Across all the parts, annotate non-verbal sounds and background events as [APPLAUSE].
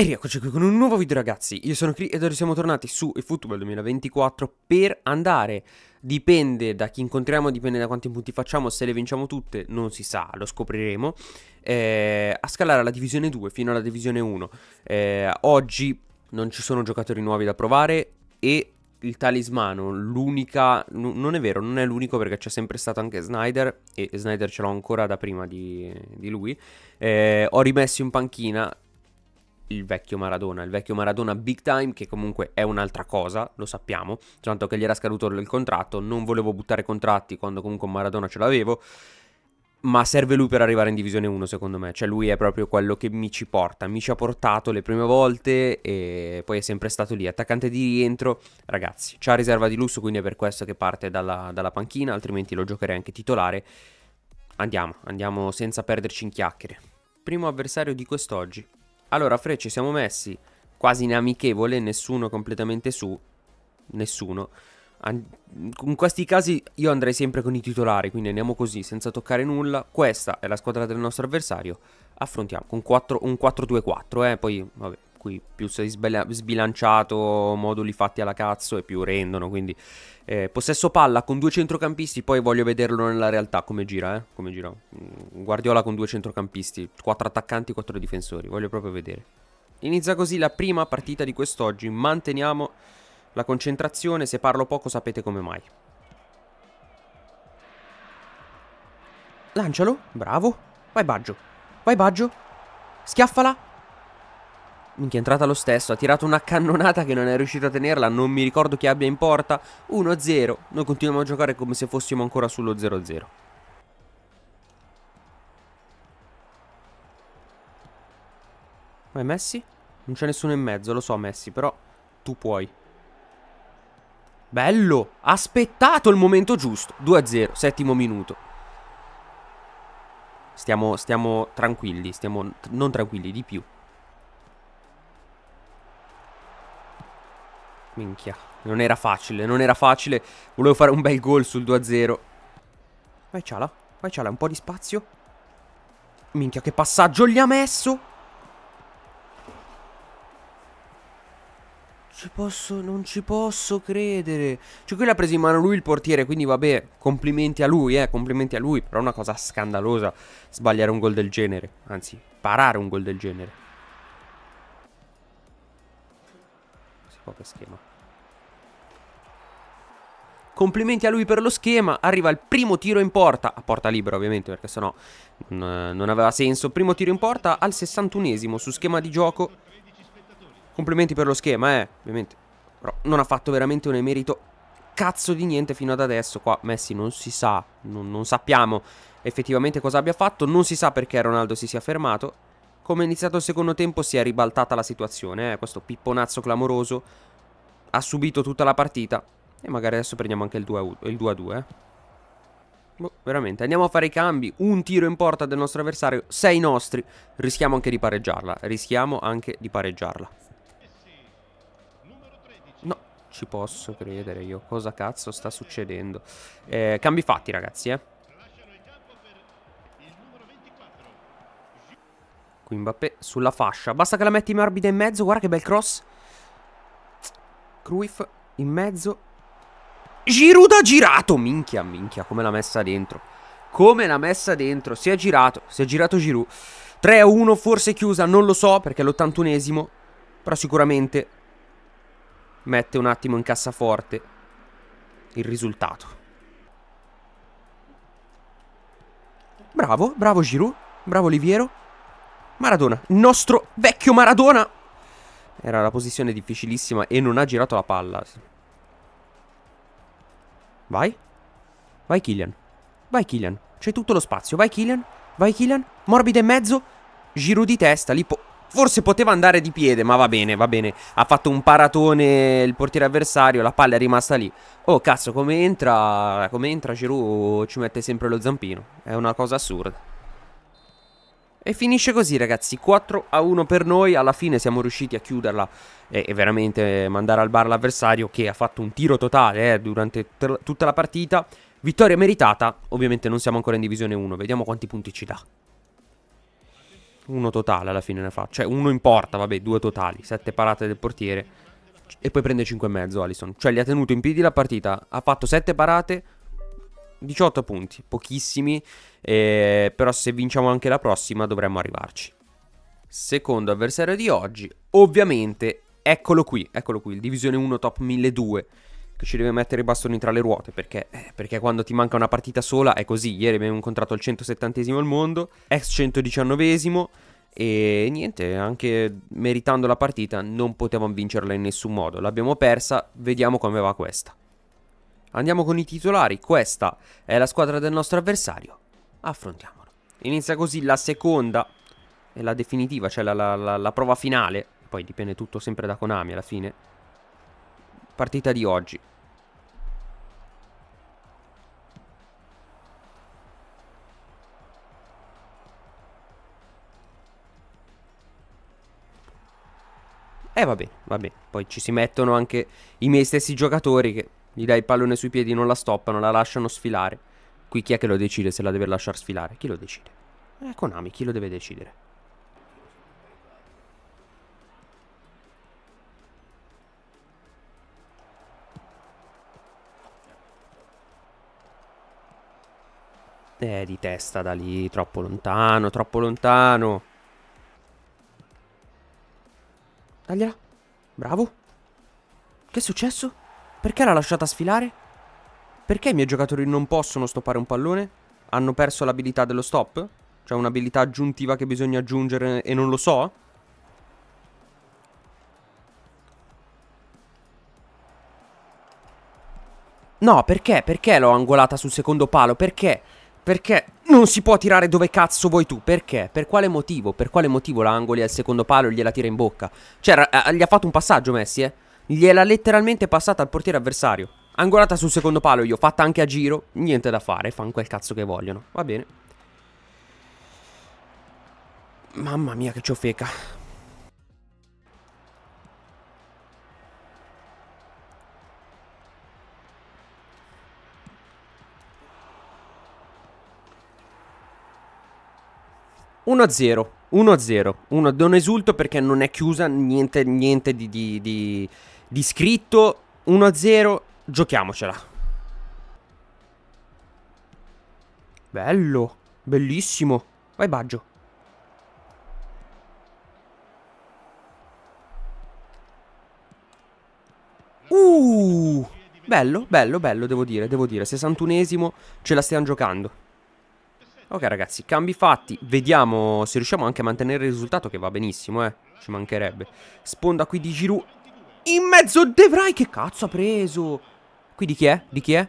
E rieccoci qui con un nuovo video ragazzi, io sono Cri ed oggi siamo tornati su eFootball 2024 per andare, dipende da chi incontriamo, dipende da quanti punti facciamo, se le vinciamo tutte non si sa, lo scopriremo, eh, a scalare la divisione 2 fino alla divisione 1. Eh, oggi non ci sono giocatori nuovi da provare e il talismano, l'unica, non è vero, non è l'unico perché c'è sempre stato anche Snyder e Snyder ce l'ho ancora da prima di, di lui, eh, ho rimesso in panchina il vecchio Maradona, il vecchio Maradona big time che comunque è un'altra cosa, lo sappiamo, tanto che gli era scaduto il contratto, non volevo buttare contratti quando comunque Maradona ce l'avevo, ma serve lui per arrivare in Divisione 1 secondo me, cioè lui è proprio quello che mi ci porta, mi ci ha portato le prime volte e poi è sempre stato lì, attaccante di rientro, ragazzi, c'ha riserva di lusso quindi è per questo che parte dalla, dalla panchina, altrimenti lo giocherei anche titolare, andiamo, andiamo senza perderci in chiacchiere. Primo avversario di quest'oggi, allora, Fre, ci siamo messi quasi in amichevole, nessuno completamente su, nessuno. In questi casi io andrei sempre con i titolari, quindi andiamo così, senza toccare nulla. Questa è la squadra del nostro avversario, affrontiamo con 4, un 4-2-4, eh, poi vabbè, qui più sei sbilanciato, moduli fatti alla cazzo e più rendono, quindi eh, possesso palla con due centrocampisti, poi voglio vederlo nella realtà come gira, eh? come gira. Mm, Guardiola con due centrocampisti, quattro attaccanti, quattro difensori, voglio proprio vedere. Inizia così la prima partita di quest'oggi, manteniamo la concentrazione, se parlo poco sapete come mai. Lancialo, bravo, vai Baggio, vai Baggio, schiaffala, Minchia, è entrata lo stesso. Ha tirato una cannonata che non è riuscito a tenerla. Non mi ricordo chi abbia in porta. 1-0. Noi continuiamo a giocare come se fossimo ancora sullo 0-0. Ma è Messi? Non c'è nessuno in mezzo, lo so Messi, però tu puoi. Bello! Aspettato il momento giusto. 2-0, settimo minuto. Stiamo, stiamo tranquilli, stiamo non tranquilli di più. Minchia, non era facile, non era facile. Volevo fare un bel gol sul 2-0. Vai Ciala, vai Ciala, un po' di spazio. Minchia, che passaggio gli ha messo! Ci posso, non ci posso credere. Cioè, qui l'ha preso in mano lui il portiere, quindi vabbè, complimenti a lui, eh, complimenti a lui. Però è una cosa scandalosa sbagliare un gol del genere. Anzi, parare un gol del genere. qua schema. Complimenti a lui per lo schema, arriva il primo tiro in porta, a porta libera ovviamente perché sennò mh, mm, non aveva senso, primo tiro in porta al 61esimo su schema di gioco. Complimenti per lo schema, eh, ovviamente. Però non ha fatto veramente un emerito cazzo di niente fino ad adesso. Qua Messi non si sa, non, non sappiamo effettivamente cosa abbia fatto, non si sa perché Ronaldo si sia fermato come è iniziato il secondo tempo si è ribaltata la situazione, eh? questo pipponazzo clamoroso ha subito tutta la partita e magari adesso prendiamo anche il 2-2. Eh. Boh, veramente, andiamo a fare i cambi, un tiro in porta del nostro avversario, sei nostri, rischiamo anche di pareggiarla, eh. rischiamo anche di pareggiarla. No, ci posso credere io, cosa cazzo sta succedendo? Eh, cambi fatti ragazzi, eh. Qui ecco, Mbappé sulla fascia. Basta che la metti morbida in mezzo. Guarda che bel cross. Cruyff in mezzo. Giroud ha girato. Minchia, minchia. Come l'ha messa dentro. Come l'ha messa dentro. Si è girato. Si è girato Giroud. 3-1 forse chiusa. Non lo so perché è l'ottantunesimo. Però sicuramente mette un attimo in cassaforte il risultato. Bravo, bravo Giroud. Bravo Oliviero. Maradona, il nostro vecchio Maradona. Era la posizione difficilissima e non ha girato la palla. Vai. Vai Killian. Vai Killian. C'è tutto lo spazio. Vai Killian. Vai Killian. Morbido in mezzo. Giro di testa. Lì po Forse poteva andare di piede, ma va bene, va bene. Ha fatto un paratone il portiere avversario, la palla è rimasta lì. Oh, cazzo, come entra, come entra Giroud ci mette sempre lo zampino. È una cosa assurda. E finisce così ragazzi, 4 a 1 per noi, alla fine siamo riusciti a chiuderla e, e veramente mandare al bar l'avversario che ha fatto un tiro totale eh, durante tutta la partita. Vittoria meritata, ovviamente non siamo ancora in divisione 1, vediamo quanti punti ci dà. Uno totale alla fine ne fa, cioè uno in porta, vabbè, due totali, sette parate del portiere e poi prende 5,5 Alison. Cioè li ha tenuto in piedi la partita, ha fatto sette parate, 18 punti, pochissimi, eh, però se vinciamo anche la prossima dovremmo arrivarci. Secondo avversario di oggi, ovviamente, eccolo qui, eccolo qui, il Divisione 1 Top 1200 che ci deve mettere i bastoni tra le ruote perché, eh, perché quando ti manca una partita sola è così. Ieri abbiamo incontrato il 170 al mondo, ex 119 e niente, anche meritando la partita non potevamo vincerla in nessun modo. L'abbiamo persa, vediamo come va questa. Andiamo con i titolari, questa è la squadra del nostro avversario. Affrontiamolo. Inizia così la seconda e la definitiva, cioè la, la, la, la prova finale. Poi dipende tutto sempre da Konami alla fine. Partita di oggi. E eh, va bene, va bene. Poi ci si mettono anche i miei stessi giocatori che gli dai il pallone sui piedi, non la stoppano, la lasciano sfilare. Qui chi è che lo decide se la deve lasciare sfilare? Chi lo decide? Eh, Konami, chi lo deve decidere? Eh, di testa da lì, troppo lontano, troppo lontano. Tagliela. Bravo. Che è successo? Perché l'ha lasciata sfilare? Perché i miei giocatori non possono stoppare un pallone? Hanno perso l'abilità dello stop? Cioè un'abilità aggiuntiva che bisogna aggiungere e non lo so? No, perché? Perché l'ho angolata sul secondo palo? Perché? Perché non si può tirare dove cazzo vuoi tu? Perché? Per quale motivo? Per quale motivo la angoli al secondo palo e gliela tira in bocca? Cioè, eh, gli ha fatto un passaggio Messi, eh? Gliela letteralmente passata al portiere avversario. Angolata sul secondo palo io, fatta anche a giro, niente da fare, fanno quel cazzo che vogliono. Va bene. Mamma mia che c'ho feca. Uno a zero. 1-0. Non esulto perché non è chiusa niente, niente di, di, di, di scritto 1-0, giochiamocela. Bello, bellissimo. Vai Baggio. Uh, bello, bello, bello, devo dire, devo dire. 61esimo, ce la stiamo giocando. Ok ragazzi, cambi fatti. Vediamo se riusciamo anche a mantenere il risultato che va benissimo, eh. Ci mancherebbe. Sponda qui di Giroud in mezzo De Vrij che cazzo ha preso Qui di chi è? Di chi è?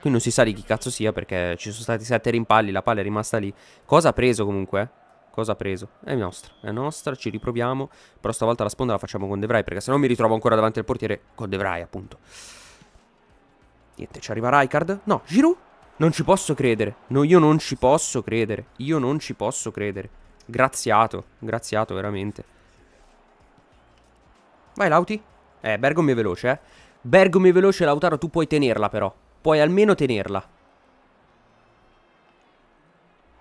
Qui non si sa di chi cazzo sia perché ci sono stati sette rimpalli La palla è rimasta lì Cosa ha preso comunque? Cosa ha preso? È nostra, è nostra, ci riproviamo Però stavolta la sponda la facciamo con De Vrij Perché se no mi ritrovo ancora davanti al portiere con De Vrij appunto Niente, ci arriva Rijkaard? No, Giroud? Non ci posso credere No, io non ci posso credere Io non ci posso credere Graziato, graziato veramente Vai Lauti eh, Bergomi è veloce, eh. Bergomi è veloce, Lautaro, tu puoi tenerla però. Puoi almeno tenerla.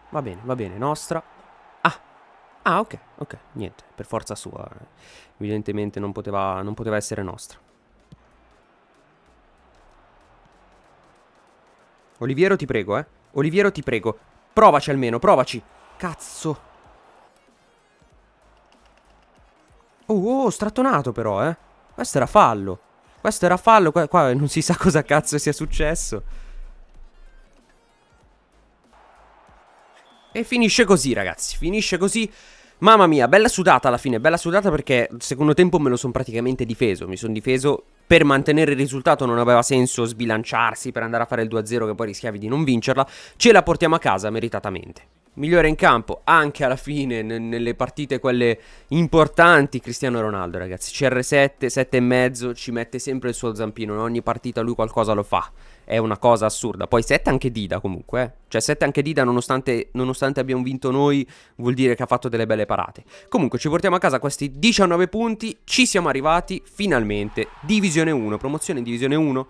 Va bene, va bene, nostra. Ah, ah ok, ok, niente, per forza sua. Evidentemente non poteva, non poteva essere nostra. Oliviero ti prego, eh. Oliviero ti prego. Provaci almeno, provaci. Cazzo. Oh, oh, strattonato però, eh. Questo era fallo. Questo era fallo. Qua, qua non si sa [LAUGHS] cosa cazzo sia successo. E finisce così, ragazzi. Finisce così. Mamma mia, bella sudata alla fine, bella sudata perché il secondo tempo me lo sono praticamente difeso, mi sono difeso per mantenere il risultato, non aveva senso sbilanciarsi per andare a fare il 2-0 che poi rischiavi di non vincerla, ce la portiamo a casa meritatamente migliore in campo anche alla fine nelle partite quelle importanti Cristiano Ronaldo ragazzi CR7 7,5 ci mette sempre il suo zampino in ogni partita lui qualcosa lo fa è una cosa assurda poi 7 anche Dida comunque eh. cioè 7 anche Dida nonostante, nonostante abbiamo vinto noi vuol dire che ha fatto delle belle parate comunque ci portiamo a casa questi 19 punti ci siamo arrivati finalmente divisione 1 promozione in divisione 1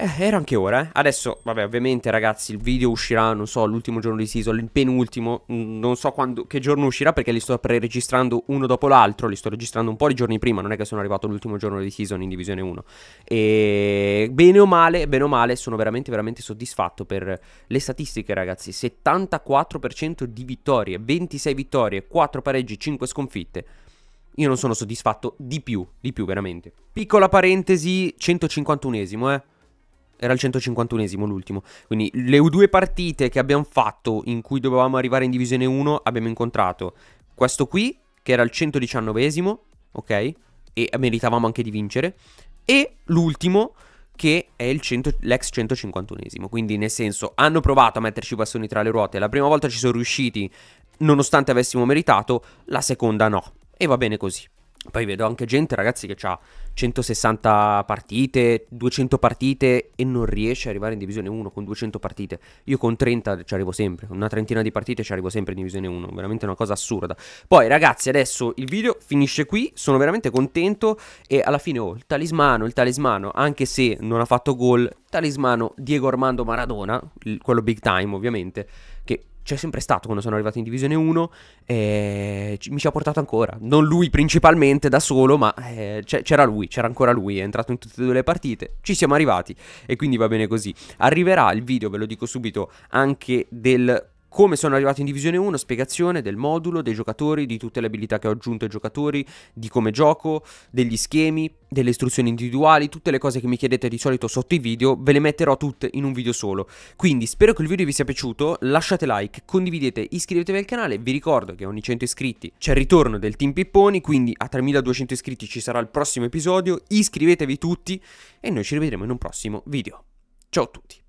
eh, era anche ora, eh. Adesso, vabbè, ovviamente, ragazzi, il video uscirà, non so, l'ultimo giorno di season, il penultimo. Mm, non so quando, che giorno uscirà, perché li sto pre-registrando uno dopo l'altro. Li sto registrando un po' di giorni prima. Non è che sono arrivato l'ultimo giorno di season in Divisione 1. E bene o male, bene o male, sono veramente, veramente soddisfatto per le statistiche, ragazzi. 74% di vittorie, 26 vittorie, 4 pareggi, 5 sconfitte io non sono soddisfatto di più, di più veramente. Piccola parentesi, 151esimo, eh era il 151esimo l'ultimo. Quindi le due partite che abbiamo fatto in cui dovevamo arrivare in divisione 1 abbiamo incontrato questo qui che era il 119esimo, ok? E meritavamo anche di vincere. E l'ultimo che è cento, l'ex 151esimo. Quindi, nel senso, hanno provato a metterci i bastoni tra le ruote. La prima volta ci sono riusciti, nonostante avessimo meritato, la seconda no. E va bene così. Poi vedo anche gente, ragazzi, che ha 160 partite, 200 partite e non riesce ad arrivare in Divisione 1 con 200 partite. Io con 30 ci arrivo sempre, con una trentina di partite ci arrivo sempre in Divisione 1, veramente una cosa assurda. Poi ragazzi adesso il video finisce qui, sono veramente contento e alla fine ho oh, il talismano, il talismano, anche se non ha fatto gol, talismano Diego Armando Maradona, il, quello big time ovviamente, che c'è sempre stato quando sono arrivato in Divisione 1 eh, mi ci ha portato ancora. Non lui principalmente da solo, ma eh, c'era lui c'era ancora lui, è entrato in tutte e due le partite, ci siamo arrivati e quindi va bene così. Arriverà il video, ve lo dico subito, anche del come sono arrivato in Divisione 1, spiegazione del modulo, dei giocatori, di tutte le abilità che ho aggiunto ai giocatori, di come gioco, degli schemi, delle istruzioni individuali, tutte le cose che mi chiedete di solito sotto i video, ve le metterò tutte in un video solo. Quindi spero che il video vi sia piaciuto, lasciate like, condividete, iscrivetevi al canale, vi ricordo che ogni 100 iscritti c'è il ritorno del team Pipponi, quindi a 3200 iscritti ci sarà il prossimo episodio, iscrivetevi tutti e noi ci rivedremo in un prossimo video. Ciao a tutti!